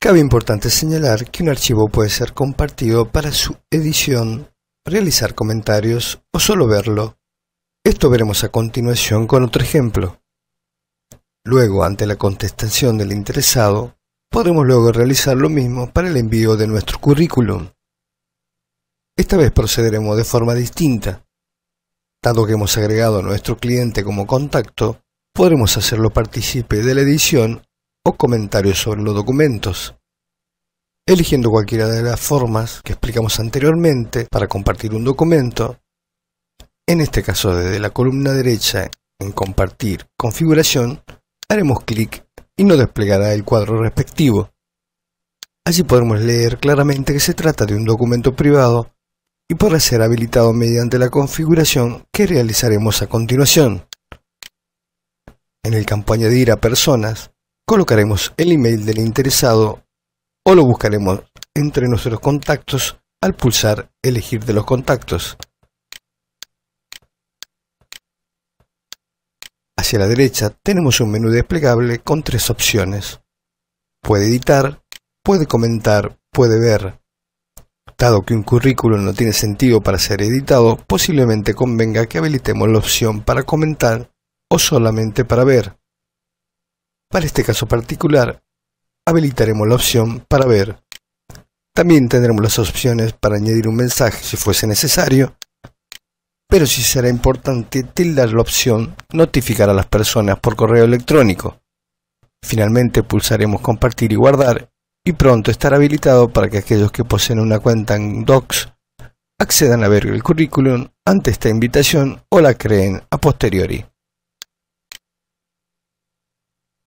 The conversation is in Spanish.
Cabe importante señalar que un archivo puede ser compartido para su edición, realizar comentarios o solo verlo. Esto veremos a continuación con otro ejemplo. Luego, ante la contestación del interesado, podremos luego realizar lo mismo para el envío de nuestro currículum. Esta vez procederemos de forma distinta. Dado que hemos agregado a nuestro cliente como contacto, podremos hacerlo partícipe de la edición o comentarios sobre los documentos. Eligiendo cualquiera de las formas que explicamos anteriormente para compartir un documento, en este caso desde la columna derecha en Compartir configuración, haremos clic y nos desplegará el cuadro respectivo. allí podemos leer claramente que se trata de un documento privado y podrá ser habilitado mediante la configuración que realizaremos a continuación. En el campo Añadir a personas, colocaremos el email del interesado o lo buscaremos entre nuestros contactos al pulsar Elegir de los contactos. Hacia la derecha tenemos un menú desplegable con tres opciones. Puede editar, puede comentar, puede ver. Dado que un currículum no tiene sentido para ser editado, posiblemente convenga que habilitemos la opción para comentar o solamente para ver. Para este caso particular, habilitaremos la opción para ver. También tendremos las opciones para añadir un mensaje si fuese necesario, pero si será importante tildar la opción notificar a las personas por correo electrónico. Finalmente pulsaremos compartir y guardar y pronto estará habilitado para que aquellos que poseen una cuenta en Docs accedan a ver el currículum ante esta invitación o la creen a posteriori.